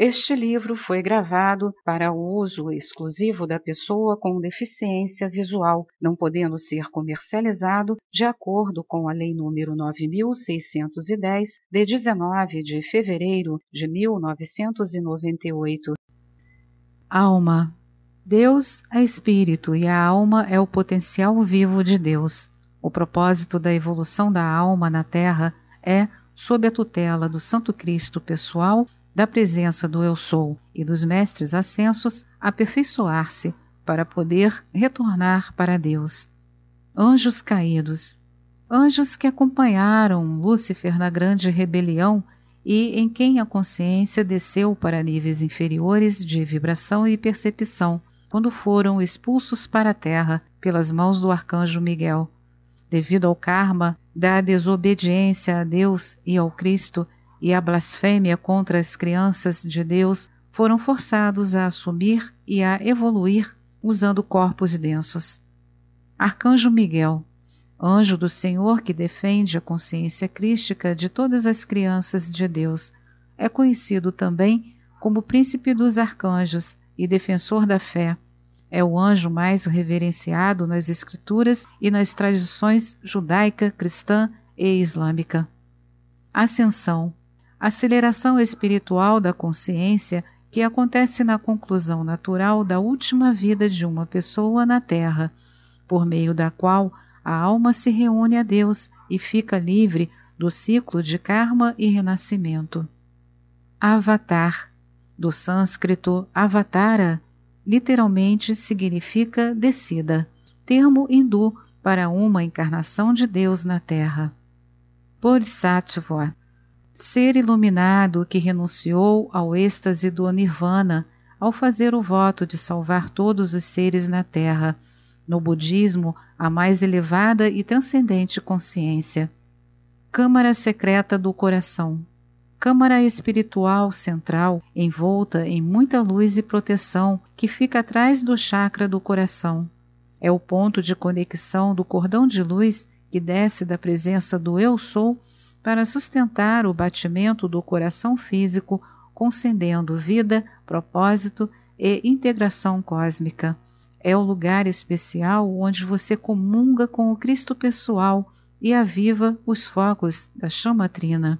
Este livro foi gravado para uso exclusivo da pessoa com deficiência visual, não podendo ser comercializado de acordo com a Lei nº 9610 de 19 de fevereiro de 1998. Alma Deus é espírito e a alma é o potencial vivo de Deus. O propósito da evolução da alma na Terra é, sob a tutela do Santo Cristo pessoal da presença do Eu Sou e dos mestres ascensos, aperfeiçoar-se para poder retornar para Deus. Anjos caídos, anjos que acompanharam Lúcifer na grande rebelião e em quem a consciência desceu para níveis inferiores de vibração e percepção, quando foram expulsos para a terra pelas mãos do arcanjo Miguel. Devido ao karma da desobediência a Deus e ao Cristo, e a blasfêmia contra as crianças de Deus foram forçados a subir e a evoluir usando corpos densos. Arcanjo Miguel, anjo do Senhor que defende a consciência crística de todas as crianças de Deus, é conhecido também como príncipe dos arcanjos e defensor da fé. É o anjo mais reverenciado nas escrituras e nas tradições judaica, cristã e islâmica. Ascensão aceleração espiritual da consciência que acontece na conclusão natural da última vida de uma pessoa na Terra, por meio da qual a alma se reúne a Deus e fica livre do ciclo de karma e renascimento. Avatar, do sânscrito avatara, literalmente significa descida, termo hindu para uma encarnação de Deus na Terra. Bodhisattva ser iluminado que renunciou ao êxtase do Nirvana ao fazer o voto de salvar todos os seres na Terra, no budismo, a mais elevada e transcendente consciência. Câmara secreta do coração. Câmara espiritual central, envolta em muita luz e proteção, que fica atrás do chakra do coração. É o ponto de conexão do cordão de luz que desce da presença do Eu Sou para sustentar o batimento do coração físico, concedendo vida, propósito e integração cósmica. É o lugar especial onde você comunga com o Cristo pessoal e aviva os fogos da chama trina.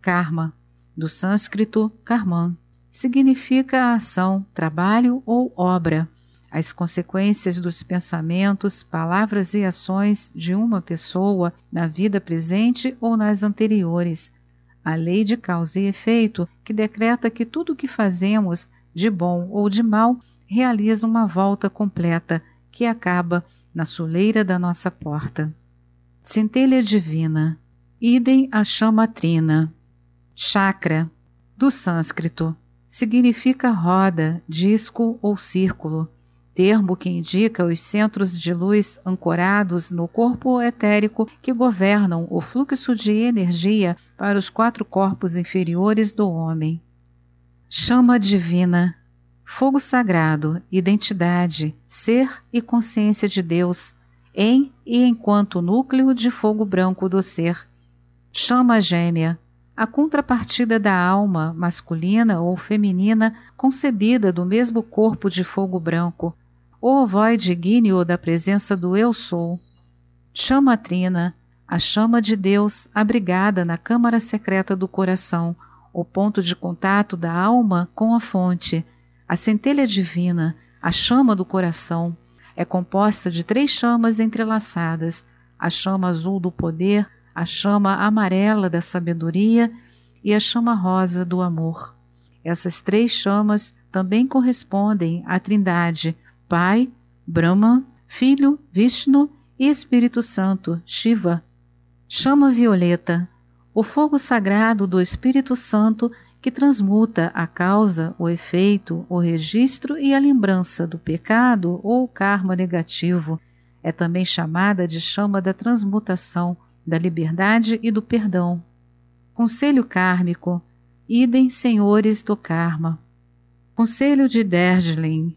Karma, do sânscrito karman, significa ação, trabalho ou obra. As consequências dos pensamentos, palavras e ações de uma pessoa na vida presente ou nas anteriores. A lei de causa e efeito, que decreta que tudo o que fazemos, de bom ou de mal, realiza uma volta completa, que acaba na soleira da nossa porta. Centelha divina. Idem a chama trina. Chakra, do sânscrito, significa roda, disco ou círculo termo que indica os centros de luz ancorados no corpo etérico que governam o fluxo de energia para os quatro corpos inferiores do homem. Chama divina, fogo sagrado, identidade, ser e consciência de Deus, em e enquanto núcleo de fogo branco do ser. Chama gêmea, a contrapartida da alma masculina ou feminina concebida do mesmo corpo de fogo branco, o vós digne da presença do Eu Sou. Chama trina, a chama de Deus abrigada na câmara secreta do coração, o ponto de contato da alma com a fonte, a centelha divina, a chama do coração, é composta de três chamas entrelaçadas: a chama azul do poder, a chama amarela da sabedoria e a chama rosa do amor. Essas três chamas também correspondem à Trindade, Pai, Brahma, Filho, Vishnu e Espírito Santo, Shiva. Chama violeta, o fogo sagrado do Espírito Santo que transmuta a causa, o efeito, o registro e a lembrança do pecado ou karma negativo. É também chamada de chama da transmutação, da liberdade e do perdão. Conselho kármico. Idem senhores do karma. Conselho de Dergelin.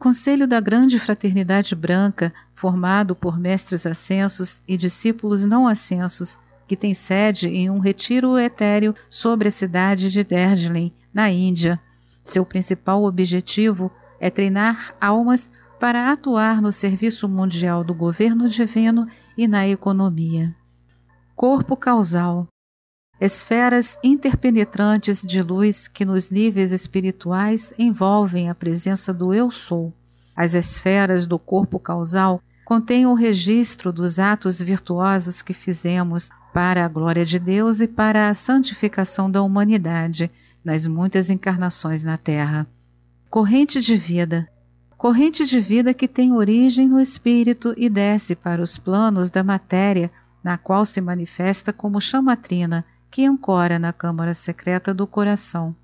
Conselho da Grande Fraternidade Branca, formado por mestres ascensos e discípulos não ascensos, que tem sede em um retiro etéreo sobre a cidade de Darjeeling, na Índia. Seu principal objetivo é treinar almas para atuar no serviço mundial do governo divino e na economia. Corpo causal esferas interpenetrantes de luz que nos níveis espirituais envolvem a presença do Eu Sou. As esferas do corpo causal contêm o registro dos atos virtuosos que fizemos para a glória de Deus e para a santificação da humanidade nas muitas encarnações na Terra. Corrente de vida. Corrente de vida que tem origem no espírito e desce para os planos da matéria, na qual se manifesta como chamatrina, que ancora na câmara secreta do coração.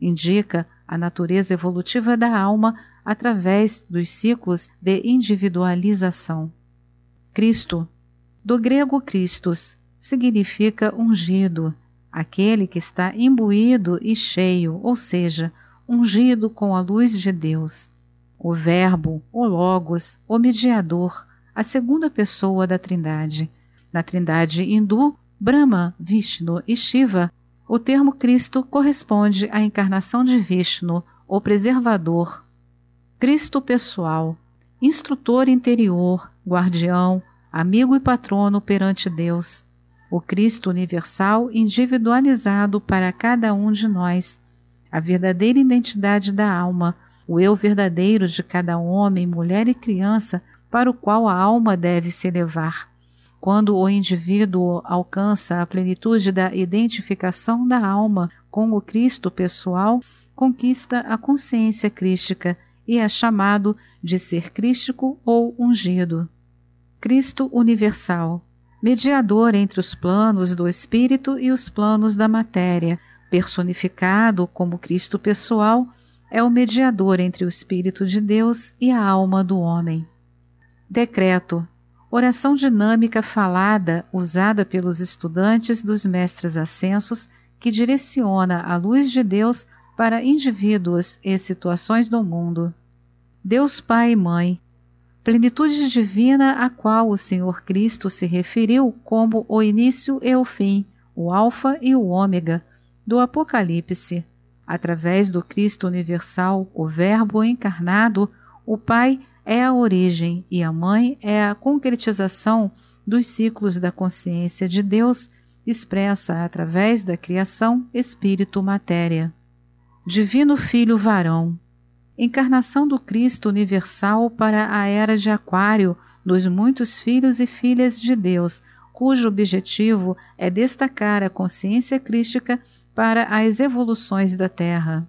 Indica a natureza evolutiva da alma através dos ciclos de individualização. Cristo, do grego Christos, significa ungido, aquele que está imbuído e cheio, ou seja, ungido com a luz de Deus. O Verbo, o Logos, o Mediador, a segunda pessoa da Trindade. Na Trindade hindu, Brahma, Vishnu e Shiva, o termo Cristo corresponde à encarnação de Vishnu, o preservador, Cristo pessoal, instrutor interior, guardião, amigo e patrono perante Deus. O Cristo universal individualizado para cada um de nós, a verdadeira identidade da alma, o eu verdadeiro de cada homem, mulher e criança, para o qual a alma deve se elevar. Quando o indivíduo alcança a plenitude da identificação da alma com o Cristo pessoal, conquista a consciência crística e é chamado de ser crístico ou ungido. Cristo universal, mediador entre os planos do espírito e os planos da matéria, personificado como Cristo pessoal, é o mediador entre o espírito de Deus e a alma do homem. Decreto oração dinâmica falada usada pelos estudantes dos mestres ascensos que direciona a luz de Deus para indivíduos e situações do mundo. Deus Pai e Mãe, plenitude divina a qual o Senhor Cristo se referiu como o início e o fim, o Alfa e o Ômega, do Apocalipse. Através do Cristo universal, o Verbo encarnado, o Pai é a origem e a mãe é a concretização dos ciclos da consciência de Deus expressa através da criação espírito-matéria. Divino Filho Varão, encarnação do Cristo universal para a era de Aquário dos muitos filhos e filhas de Deus, cujo objetivo é destacar a consciência crística para as evoluções da Terra.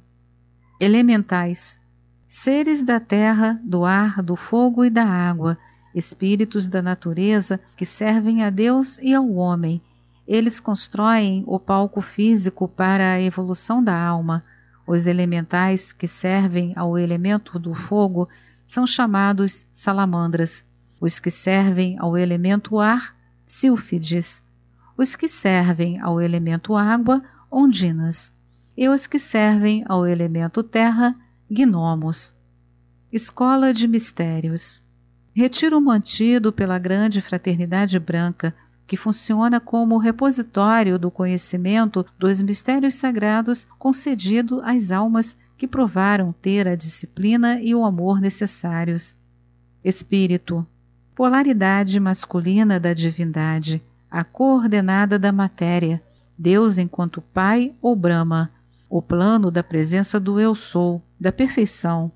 Elementais seres da terra, do ar, do fogo e da água, espíritos da natureza que servem a Deus e ao homem. Eles constroem o palco físico para a evolução da alma. Os elementais que servem ao elemento do fogo são chamados salamandras. Os que servem ao elemento ar, sílfides. Os que servem ao elemento água, ondinas. E os que servem ao elemento terra, Gnomos Escola de Mistérios Retiro mantido pela grande fraternidade branca, que funciona como repositório do conhecimento dos mistérios sagrados concedido às almas que provaram ter a disciplina e o amor necessários. Espírito, polaridade masculina da divindade, a coordenada da matéria, Deus enquanto Pai ou Brahma, o plano da presença do Eu Sou, da perfeição,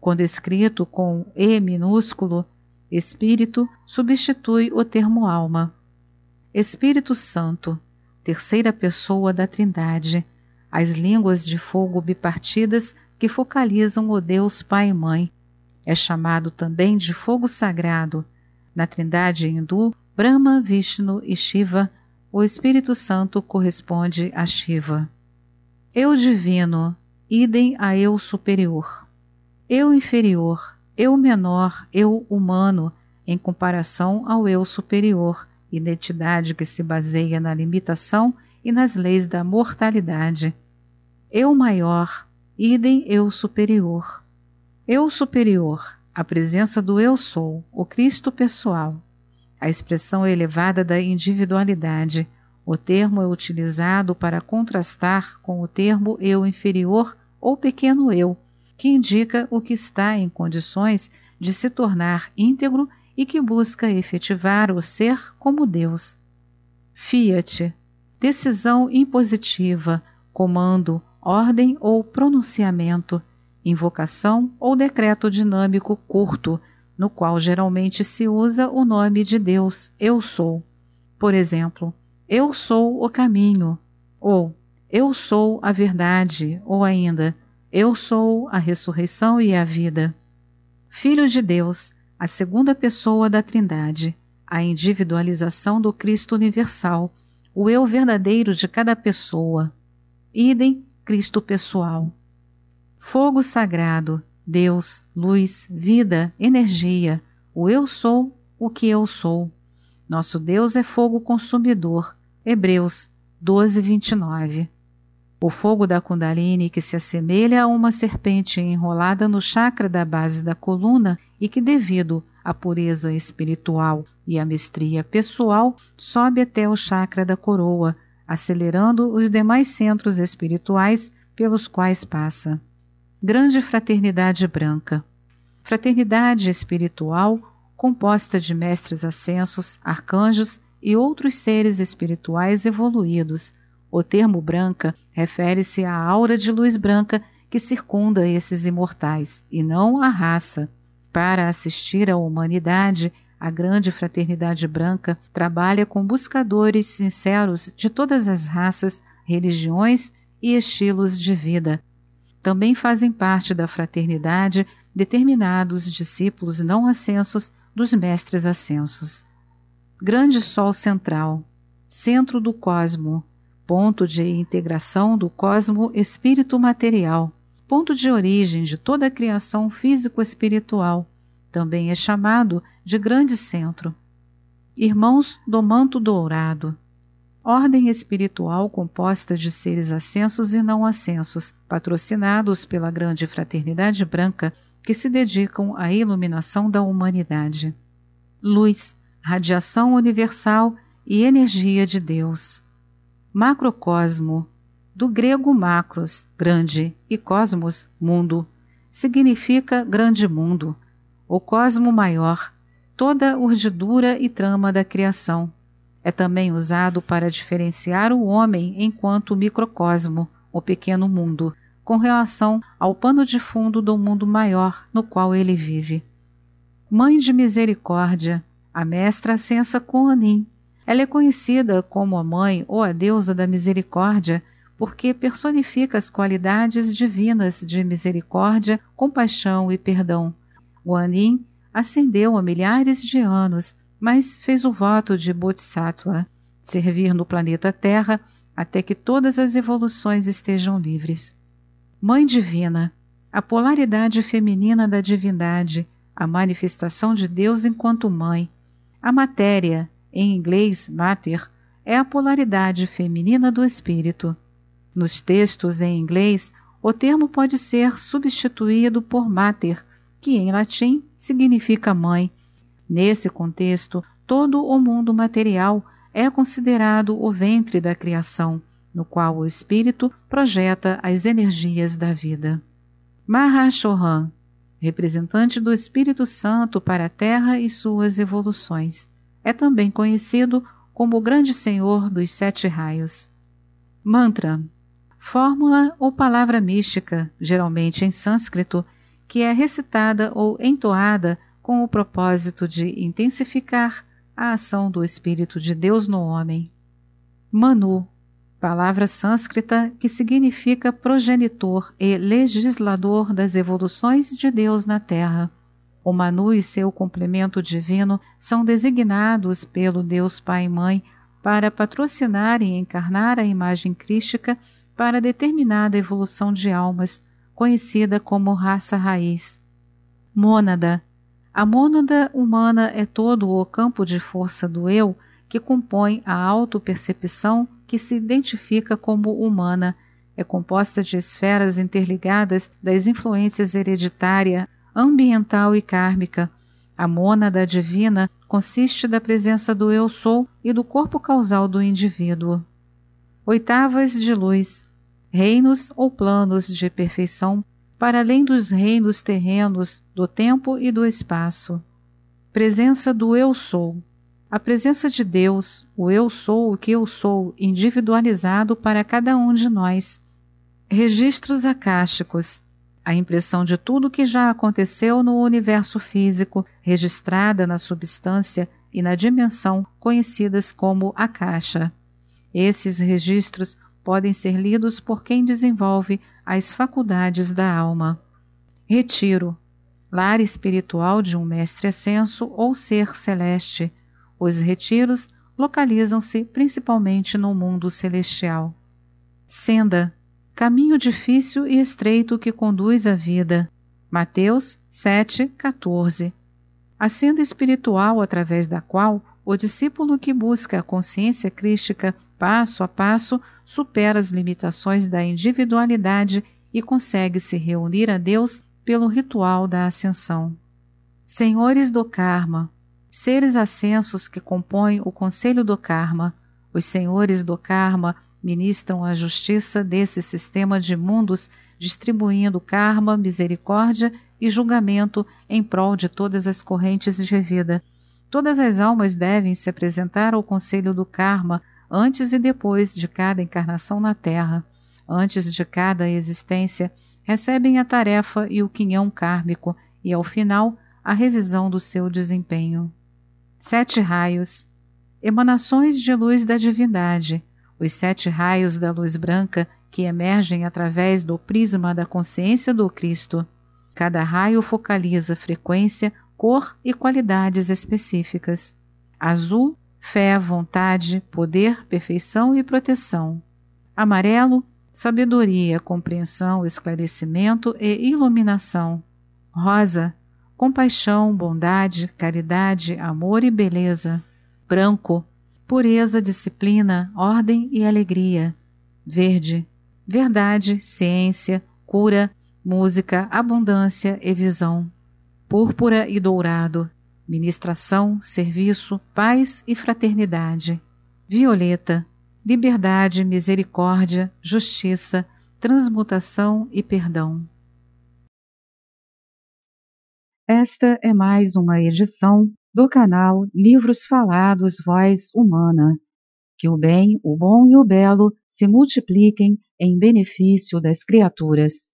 quando escrito com E minúsculo, espírito substitui o termo alma. Espírito Santo, terceira pessoa da Trindade, as línguas de fogo bipartidas que focalizam o Deus Pai e Mãe. É chamado também de fogo sagrado. Na Trindade hindu, Brahma, Vishnu e Shiva, o Espírito Santo corresponde a Shiva. Eu divino, idem a eu superior. Eu inferior, eu menor, eu humano, em comparação ao eu superior, identidade que se baseia na limitação e nas leis da mortalidade. Eu maior, idem eu superior. Eu superior, a presença do eu sou, o Cristo pessoal, a expressão elevada da individualidade, o termo é utilizado para contrastar com o termo eu inferior ou pequeno eu, que indica o que está em condições de se tornar íntegro e que busca efetivar o ser como Deus. Fiat decisão impositiva, comando, ordem ou pronunciamento, invocação ou decreto dinâmico curto, no qual geralmente se usa o nome de Deus, eu sou. Por exemplo, eu sou o caminho, ou Eu sou a verdade, ou ainda Eu sou a ressurreição e a vida. Filho de Deus, a segunda pessoa da Trindade, a individualização do Cristo universal, o eu verdadeiro de cada pessoa. Idem, Cristo pessoal. Fogo sagrado, Deus, luz, vida, energia, o eu sou o que eu sou. Nosso Deus é fogo consumidor. Hebreus 12, 29. O fogo da Kundalini, que se assemelha a uma serpente enrolada no chakra da base da coluna e que, devido à pureza espiritual e à mestria pessoal, sobe até o chakra da coroa, acelerando os demais centros espirituais pelos quais passa. Grande Fraternidade Branca. Fraternidade espiritual composta de mestres ascensos, arcanjos e outros seres espirituais evoluídos. O termo branca refere-se à aura de luz branca que circunda esses imortais, e não à raça. Para assistir à humanidade, a Grande Fraternidade Branca trabalha com buscadores sinceros de todas as raças, religiões e estilos de vida. Também fazem parte da fraternidade determinados discípulos não ascensos dos mestres ascensos. Grande Sol central, centro do cosmo, ponto de integração do cosmo espírito material, ponto de origem de toda a criação físico-espiritual, também é chamado de Grande Centro. Irmãos do Manto Dourado, ordem espiritual composta de seres ascensos e não ascensos, patrocinados pela Grande Fraternidade Branca que se dedicam à iluminação da humanidade. Luz, radiação universal e energia de Deus. Macrocosmo, do grego macros, grande, e cosmos, mundo, significa grande mundo, o cosmo maior, toda urdidura e trama da criação. É também usado para diferenciar o homem enquanto microcosmo, o pequeno mundo, com relação ao pano de fundo do mundo maior no qual ele vive. Mãe de Misericórdia, a mestra ascensa com Anin. Ela é conhecida como a Mãe ou a Deusa da Misericórdia porque personifica as qualidades divinas de misericórdia, compaixão e perdão. Anin ascendeu há milhares de anos, mas fez o voto de Bodhisattva, servir no planeta Terra até que todas as evoluções estejam livres. Mãe Divina, a polaridade feminina da divindade, a manifestação de Deus enquanto mãe. A matéria, em inglês mater, é a polaridade feminina do espírito. Nos textos em inglês, o termo pode ser substituído por mater, que em latim significa mãe. Nesse contexto, todo o mundo material é considerado o ventre da criação no qual o espírito projeta as energias da vida. Mahachohan, representante do Espírito Santo para a Terra e suas evoluções, é também conhecido como o Grande Senhor dos Sete Raios. Mantra fórmula ou palavra mística, geralmente em sânscrito, que é recitada ou entoada com o propósito de intensificar a ação do Espírito de Deus no homem. Manu palavra sânscrita que significa progenitor e legislador das evoluções de Deus na Terra. O Manu e seu complemento divino são designados pelo Deus Pai e Mãe para patrocinar e encarnar a imagem crística para determinada evolução de almas, conhecida como raça raiz. Mônada. A mônada humana é todo o campo de força do eu que compõe a autopercepção que se identifica como humana. É composta de esferas interligadas das influências hereditária, ambiental e kármica. A mônada divina consiste da presença do eu sou e do corpo causal do indivíduo. Oitavas de luz, reinos ou planos de perfeição para além dos reinos terrenos do tempo e do espaço. Presença do eu sou. A presença de Deus, o eu sou o que eu sou, individualizado para cada um de nós. Registros acásticos, a impressão de tudo que já aconteceu no universo físico, registrada na substância e na dimensão conhecidas como a caixa. Esses registros podem ser lidos por quem desenvolve as faculdades da alma. Retiro lar espiritual de um mestre ascenso ou ser celeste, os retiros localizam-se principalmente no mundo celestial. Senda, caminho difícil e estreito que conduz à vida. Mateus 7:14. A senda espiritual através da qual o discípulo que busca a consciência crística passo a passo supera as limitações da individualidade e consegue se reunir a Deus pelo ritual da ascensão. Senhores do Karma, seres ascensos que compõem o Conselho do Karma, os senhores do Karma ministram a justiça desse sistema de mundos, distribuindo karma, misericórdia e julgamento em prol de todas as correntes de vida. Todas as almas devem se apresentar ao Conselho do Karma antes e depois de cada encarnação na Terra. Antes de cada existência, recebem a tarefa e o quinhão kármico e, ao final, a revisão do seu desempenho sete raios, emanações de luz da divindade, os sete raios da luz branca que emergem através do prisma da consciência do Cristo. Cada raio focaliza frequência, cor e qualidades específicas. Azul, fé, vontade, poder, perfeição e proteção. Amarelo, sabedoria, compreensão, esclarecimento e iluminação. Rosa, compaixão, bondade, caridade, amor e beleza. Branco, pureza, disciplina, ordem e alegria. Verde, verdade, ciência, cura, música, abundância e visão. Púrpura e dourado, ministração, serviço, paz e fraternidade. Violeta, liberdade, misericórdia, justiça, transmutação e perdão. Esta é mais uma edição do canal Livros Falados Voz Humana. Que o bem, o bom e o belo se multipliquem em benefício das criaturas.